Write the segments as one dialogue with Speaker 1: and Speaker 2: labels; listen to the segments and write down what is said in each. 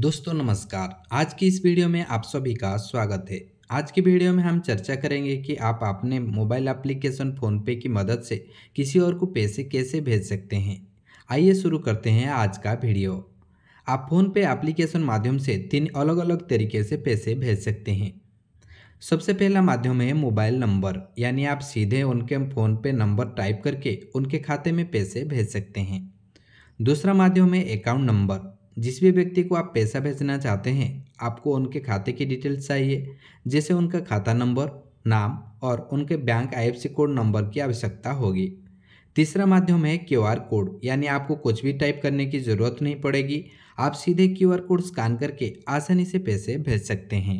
Speaker 1: दोस्तों नमस्कार आज की इस वीडियो में आप सभी का स्वागत है आज की वीडियो में हम चर्चा करेंगे कि आप अपने मोबाइल एप्लीकेशन फ़ोनपे की मदद से किसी और को पैसे कैसे भेज सकते हैं आइए शुरू करते हैं आज का वीडियो आप फ़ोनपे एप्लीकेशन माध्यम से तीन अलग अलग तरीके से पैसे भेज सकते हैं सबसे पहला माध्यम है मोबाइल नंबर यानी आप सीधे उनके फ़ोन पे नंबर टाइप करके उनके खाते में पैसे भेज सकते हैं दूसरा माध्यम है अकाउंट नंबर जिस भी व्यक्ति को आप पैसा भेजना चाहते हैं आपको उनके खाते की डिटेल्स चाहिए जैसे उनका खाता नंबर नाम और उनके बैंक आई कोड नंबर की आवश्यकता होगी तीसरा माध्यम है क्यू कोड यानी आपको कुछ भी टाइप करने की ज़रूरत नहीं पड़ेगी आप सीधे क्यू कोड स्कैन करके आसानी से पैसे भेज सकते हैं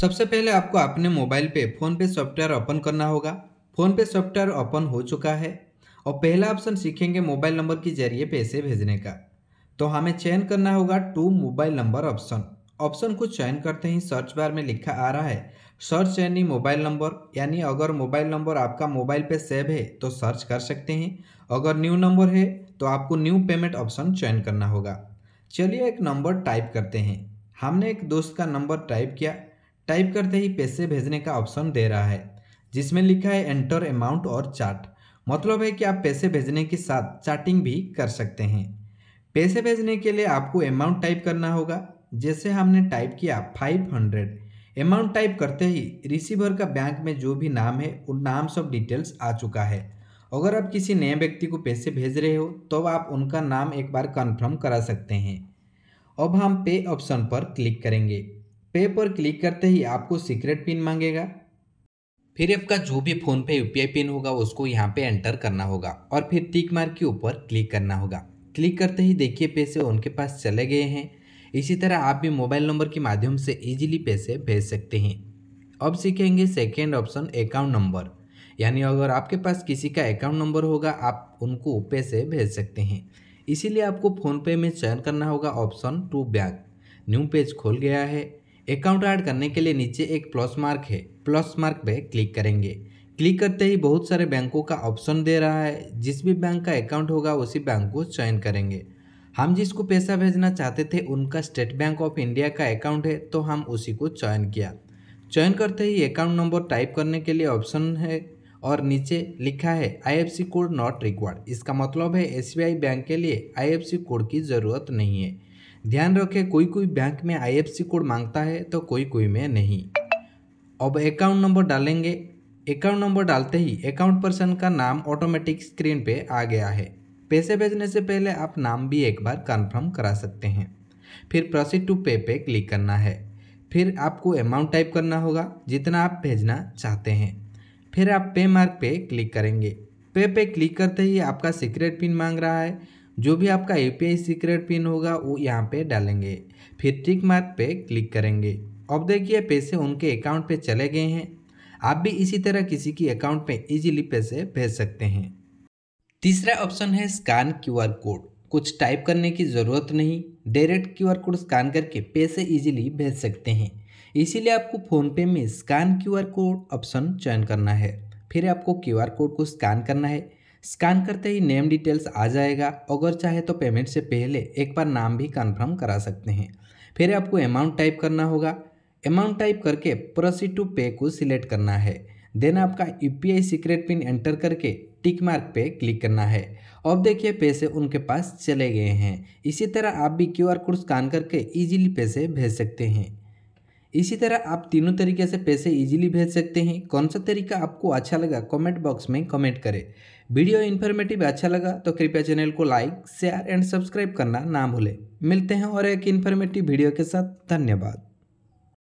Speaker 1: सबसे पहले आपको अपने मोबाइल पे फ़ोनपे सॉफ्टवेयर ओपन करना होगा फ़ोनपे सॉफ्टवेयर ओपन हो चुका है और पहला ऑप्शन सीखेंगे मोबाइल नंबर के जरिए पैसे भेजने का तो हमें चयन करना होगा to mobile number option option को चयन करते ही सर्च बार में लिखा आ रहा है सर्च यानी मोबाइल नंबर यानी अगर मोबाइल नंबर आपका मोबाइल पे सेव है तो सर्च कर सकते हैं अगर न्यू नंबर है तो आपको न्यू पेमेंट ऑप्शन चयन करना होगा चलिए एक नंबर टाइप करते हैं हमने एक दोस्त का नंबर टाइप किया टाइप करते ही पैसे भेजने का ऑप्शन दे रहा है जिसमें लिखा है एंटर अमाउंट और चार्ट मतलब है कि आप पैसे भेजने के साथ चार्टिंग भी कर सकते हैं पैसे भेजने के लिए आपको अमाउंट टाइप करना होगा जैसे हमने टाइप किया फाइव हंड्रेड अमाउंट टाइप करते ही रिसीवर का बैंक में जो भी नाम है उन नाम सब डिटेल्स आ चुका है अगर आप किसी नए व्यक्ति को पैसे भेज रहे हो तो आप उनका नाम एक बार कन्फर्म करा सकते हैं अब हम पे ऑप्शन पर क्लिक करेंगे पे पर क्लिक करते ही आपको सीक्रेट पिन मांगेगा फिर आपका जो भी फोन पे यू पिन होगा उसको यहाँ पे एंटर करना होगा और फिर टिक मार्क के ऊपर क्लिक करना होगा क्लिक करते ही देखिए पैसे उनके पास चले गए हैं इसी तरह आप भी मोबाइल नंबर के माध्यम से इजीली पैसे भेज सकते हैं अब सीखेंगे सेकेंड ऑप्शन अकाउंट नंबर यानी अगर आपके पास किसी का अकाउंट नंबर होगा आप उनको पैसे भेज सकते हैं इसीलिए आपको फ़ोनपे में चयन करना होगा option to bank new page खोल गया है अकाउंट ऐड करने के लिए नीचे एक प्लस मार्क है प्लस मार्क पे क्लिक करेंगे क्लिक करते ही बहुत सारे बैंकों का ऑप्शन दे रहा है जिस भी बैंक का अकाउंट होगा उसी बैंक को चयन करेंगे हम जिसको पैसा भेजना चाहते थे उनका स्टेट बैंक ऑफ इंडिया का अकाउंट है तो हम उसी को चयन किया चयन करते ही अकाउंट नंबर टाइप करने के लिए ऑप्शन है और नीचे लिखा है आईएफसी कोड नॉट रिक्वायर्ड इसका मतलब है एसबीआई बैंक के लिए आईएफसी कोड की ज़रूरत नहीं है ध्यान रखें कोई कोई बैंक में आईएफसी कोड मांगता है तो कोई कोई में नहीं अब अकाउंट नंबर डालेंगे अकाउंट नंबर डालते ही अकाउंट पर्सन का नाम ऑटोमेटिक स्क्रीन पे आ गया है पैसे भेजने से पहले आप नाम भी एक बार कन्फर्म करा सकते हैं फिर प्रोसीड टू पे पे क्लिक करना है फिर आपको अमाउंट टाइप करना होगा जितना आप भेजना चाहते हैं फिर आप पे मार्क पे क्लिक करेंगे पे पे क्लिक करते ही आपका सीक्रेट पिन मांग रहा है जो भी आपका यू सीक्रेट पिन होगा वो यहाँ पे डालेंगे फिर टिक मार्क पे क्लिक करेंगे अब देखिए पैसे उनके अकाउंट पे चले गए हैं आप भी इसी तरह किसी की अकाउंट में इजीली पैसे भेज सकते हैं तीसरा ऑप्शन है स्कैन क्यूआर कोड कुछ टाइप करने की ज़रूरत नहीं डायरेक्ट क्यूआर कोड स्कैन करके पैसे इजीली भेज सकते हैं इसीलिए आपको फ़ोनपे में स्कैन क्यूआर कोड ऑप्शन चयन करना है फिर आपको क्यूआर कोड को स्कैन करना है स्कैन करते ही नेम डिटेल्स आ जाएगा अगर चाहे तो पेमेंट से पहले एक बार नाम भी कन्फर्म करा सकते हैं फिर आपको अमाउंट टाइप करना होगा अमाउंट टाइप करके प्रोसीड टू पे को सिलेक्ट करना है देन आपका आई सीक्रेट पिन एंटर करके टिक मार्क पे क्लिक करना है अब देखिए पैसे उनके पास चले गए हैं इसी तरह आप भी क्यू आर कोड स्कैन करके इजीली पैसे भेज सकते हैं इसी तरह आप तीनों तरीके से पैसे इजीली भेज सकते हैं कौन सा तरीका आपको अच्छा लगा कमेंट बॉक्स में कमेंट करें वीडियो इन्फॉर्मेटिव अच्छा लगा तो कृपया चैनल को लाइक शेयर एंड सब्सक्राइब करना ना भूलें मिलते हैं और एक इन्फॉर्मेटिव वीडियो के साथ धन्यवाद